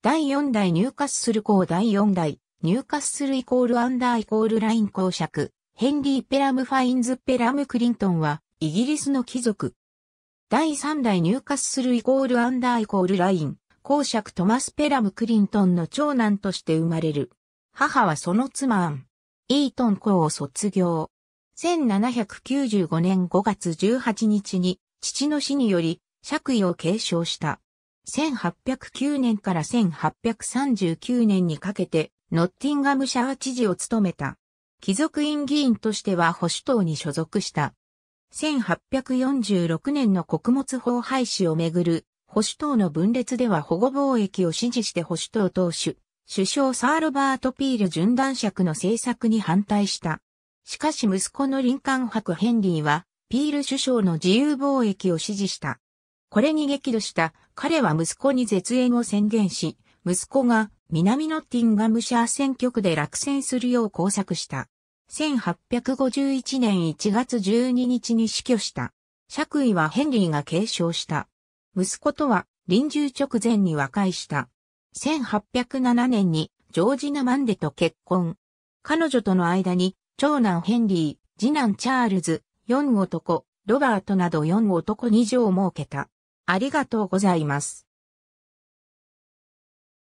第4代入荷する項第4代、入荷するイコールアンダーイコールライン公爵、ヘンリー・ペラム・ファインズ・ペラム・クリントンは、イギリスの貴族。第3代入荷するイコールアンダーイコールライン、公爵トマス・ペラム・クリントンの長男として生まれる。母はその妻アン。イートン校を卒業。1795年5月18日に父の死により爵位を継承した。1809年から1839年にかけて、ノッティンガムシャー知事を務めた。貴族院議員としては保守党に所属した。1846年の穀物法廃止をめぐる保守党の分裂では保護貿易を支持して保守党党首、首相サー・ロバート・ピール順断尺の政策に反対した。しかし息子の林間博ヘンリーは、ピール首相の自由貿易を支持した。これに激怒した彼は息子に絶縁を宣言し、息子が南ノティンガムシャー選挙区で落選するよう工作した。1851年1月12日に死去した。爵位はヘンリーが継承した。息子とは臨終直前に和解した。1807年にジョージナ・マンデと結婚。彼女との間に長男ヘンリー、次男チャールズ、四男、ロバートなど四男二女を設けた。ありがとうございます。